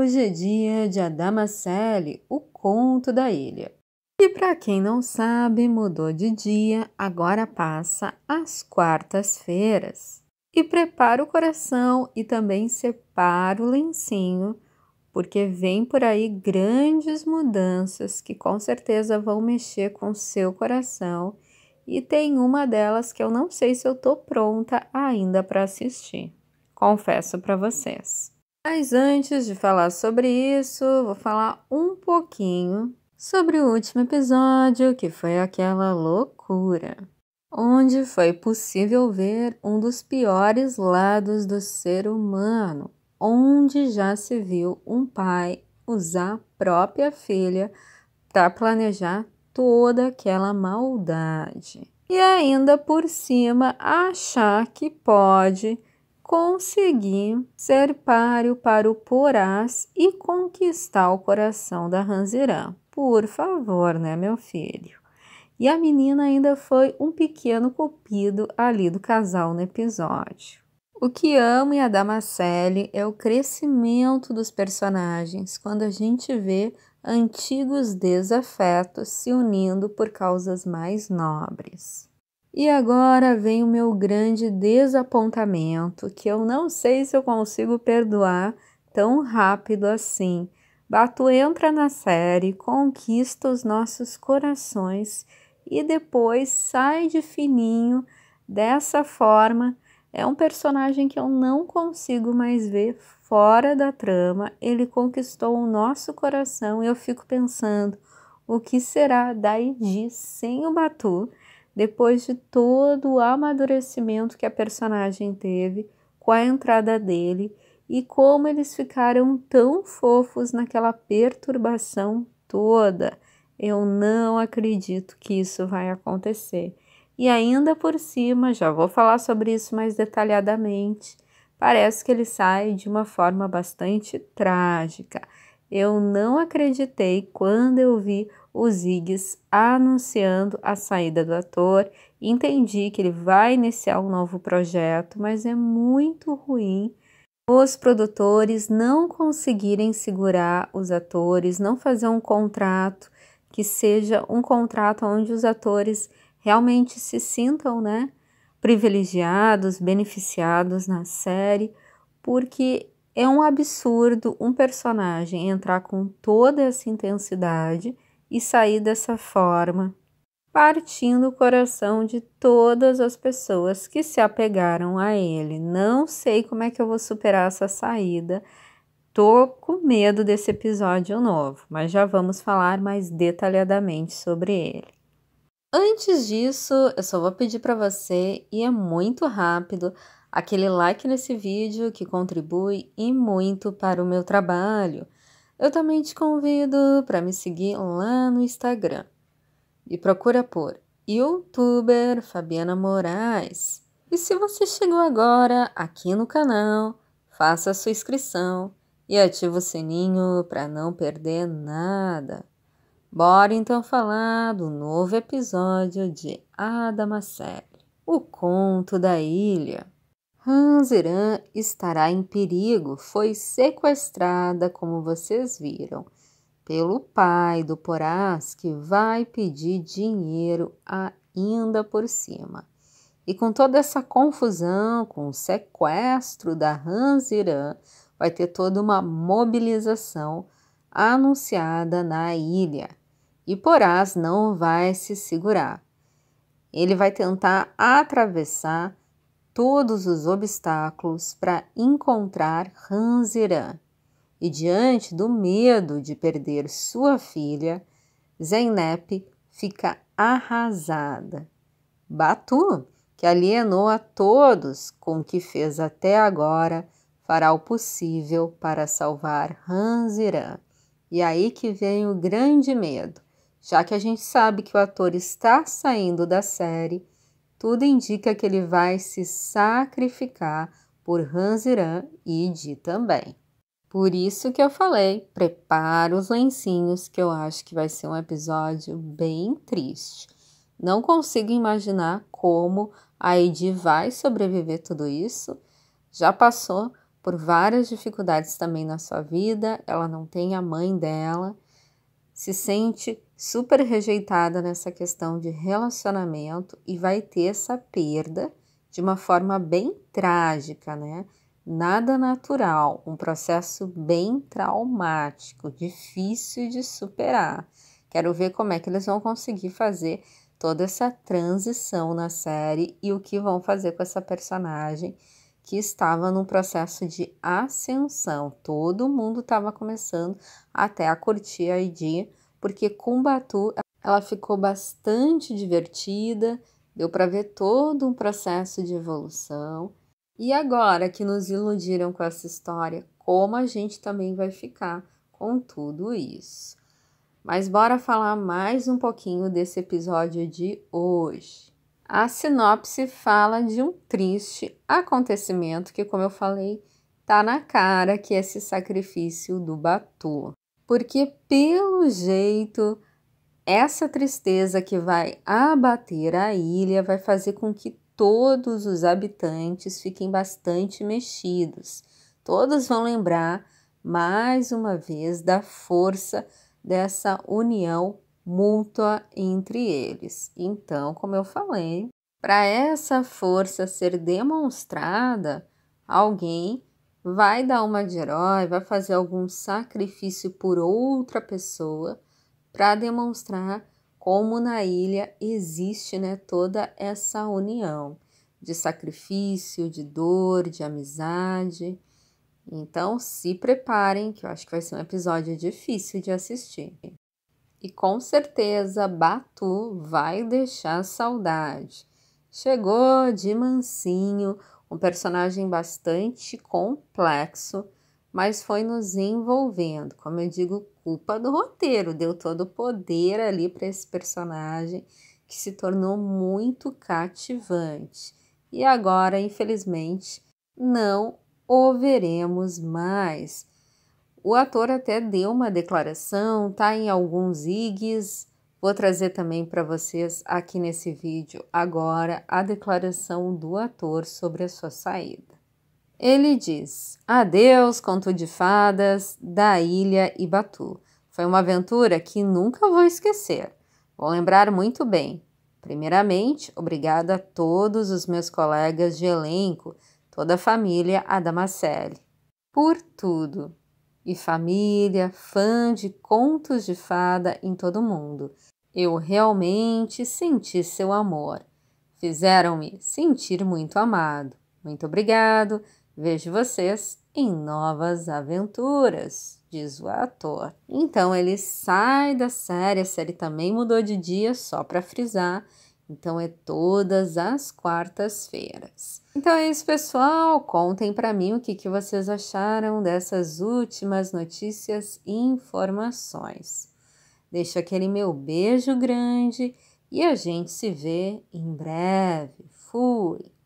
Hoje é dia de Adamaceli, o conto da ilha. E para quem não sabe, mudou de dia, agora passa às quartas-feiras. E prepara o coração e também separa o lencinho, porque vem por aí grandes mudanças que com certeza vão mexer com seu coração. E tem uma delas que eu não sei se eu tô pronta ainda para assistir. Confesso para vocês. Mas antes de falar sobre isso, vou falar um pouquinho sobre o último episódio, que foi aquela loucura, onde foi possível ver um dos piores lados do ser humano, onde já se viu um pai usar a própria filha para planejar toda aquela maldade. E ainda por cima achar que pode conseguir ser páreo para o Porás e conquistar o coração da Ranzirã. Por favor, né, meu filho? E a menina ainda foi um pequeno cupido ali do casal no episódio. O que amo em Adamacelli é o crescimento dos personagens quando a gente vê antigos desafetos se unindo por causas mais nobres. E agora vem o meu grande desapontamento, que eu não sei se eu consigo perdoar tão rápido assim. Bato entra na série, conquista os nossos corações e depois sai de fininho dessa forma. É um personagem que eu não consigo mais ver fora da trama. Ele conquistou o nosso coração e eu fico pensando: o que será da de sem o Batu? depois de todo o amadurecimento que a personagem teve com a entrada dele e como eles ficaram tão fofos naquela perturbação toda. Eu não acredito que isso vai acontecer. E ainda por cima, já vou falar sobre isso mais detalhadamente. Parece que ele sai de uma forma bastante trágica. Eu não acreditei quando eu vi os Ziggs anunciando a saída do ator. Entendi que ele vai iniciar um novo projeto, mas é muito ruim os produtores não conseguirem segurar os atores, não fazer um contrato que seja um contrato onde os atores realmente se sintam, né, privilegiados, beneficiados na série, porque é um absurdo um personagem entrar com toda essa intensidade e sair dessa forma, partindo o coração de todas as pessoas que se apegaram a ele. Não sei como é que eu vou superar essa saída. Tô com medo desse episódio novo, mas já vamos falar mais detalhadamente sobre ele. Antes disso, eu só vou pedir para você, e é muito rápido, aquele like nesse vídeo que contribui e muito para o meu trabalho. Eu também te convido para me seguir lá no Instagram e procura por youtuber Fabiana Moraes. E se você chegou agora aqui no canal, faça a sua inscrição e ative o sininho para não perder nada. Bora então falar do novo episódio de Adamacelli, O Conto da Ilha. Hanzeran estará em perigo. Foi sequestrada, como vocês viram, pelo pai do Porás, que vai pedir dinheiro ainda por cima. E com toda essa confusão, com o sequestro da Hanzeran, vai ter toda uma mobilização anunciada na ilha. E Porás não vai se segurar. Ele vai tentar atravessar todos os obstáculos para encontrar Hanziran. E diante do medo de perder sua filha, Zeynep fica arrasada. Batu, que alienou a todos com o que fez até agora, fará o possível para salvar Hanziran. E aí que vem o grande medo, já que a gente sabe que o ator está saindo da série tudo indica que ele vai se sacrificar por Hansiran e Di também. Por isso que eu falei, prepara os lencinhos, que eu acho que vai ser um episódio bem triste. Não consigo imaginar como a Edi vai sobreviver tudo isso. Já passou por várias dificuldades também na sua vida, ela não tem a mãe dela, se sente super rejeitada nessa questão de relacionamento e vai ter essa perda de uma forma bem trágica, né? Nada natural, um processo bem traumático, difícil de superar. Quero ver como é que eles vão conseguir fazer toda essa transição na série e o que vão fazer com essa personagem que estava num processo de ascensão. Todo mundo estava começando até a curtir a Idea porque com Batu ela ficou bastante divertida, deu para ver todo um processo de evolução. E agora que nos iludiram com essa história, como a gente também vai ficar com tudo isso. Mas bora falar mais um pouquinho desse episódio de hoje. A sinopse fala de um triste acontecimento que, como eu falei, tá na cara que é esse sacrifício do Batu porque pelo jeito essa tristeza que vai abater a ilha vai fazer com que todos os habitantes fiquem bastante mexidos. Todos vão lembrar mais uma vez da força dessa união mútua entre eles. Então, como eu falei, para essa força ser demonstrada, alguém vai dar uma de herói, vai fazer algum sacrifício por outra pessoa para demonstrar como na ilha existe né, toda essa união de sacrifício, de dor, de amizade. Então se preparem, que eu acho que vai ser um episódio difícil de assistir. E com certeza Batu vai deixar saudade. Chegou de mansinho um personagem bastante complexo, mas foi nos envolvendo. Como eu digo, culpa do roteiro, deu todo o poder ali para esse personagem que se tornou muito cativante. E agora, infelizmente, não o veremos mais. O ator até deu uma declaração, tá em alguns IGs, Vou trazer também para vocês aqui nesse vídeo agora a declaração do ator sobre a sua saída. Ele diz: Adeus, conto de fadas da ilha Ibatu. Foi uma aventura que nunca vou esquecer. Vou lembrar muito bem. Primeiramente, obrigada a todos os meus colegas de elenco, toda a família Adamascelli, por tudo e família, fã de contos de fada em todo mundo. Eu realmente senti seu amor. Fizeram-me sentir muito amado. Muito obrigado. Vejo vocês em novas aventuras, diz o ator. Então ele sai da série, a série também mudou de dia só para frisar então é todas as quartas-feiras. Então é isso, pessoal. Contem para mim o que, que vocês acharam dessas últimas notícias e informações. Deixo aquele meu beijo grande e a gente se vê em breve. Fui!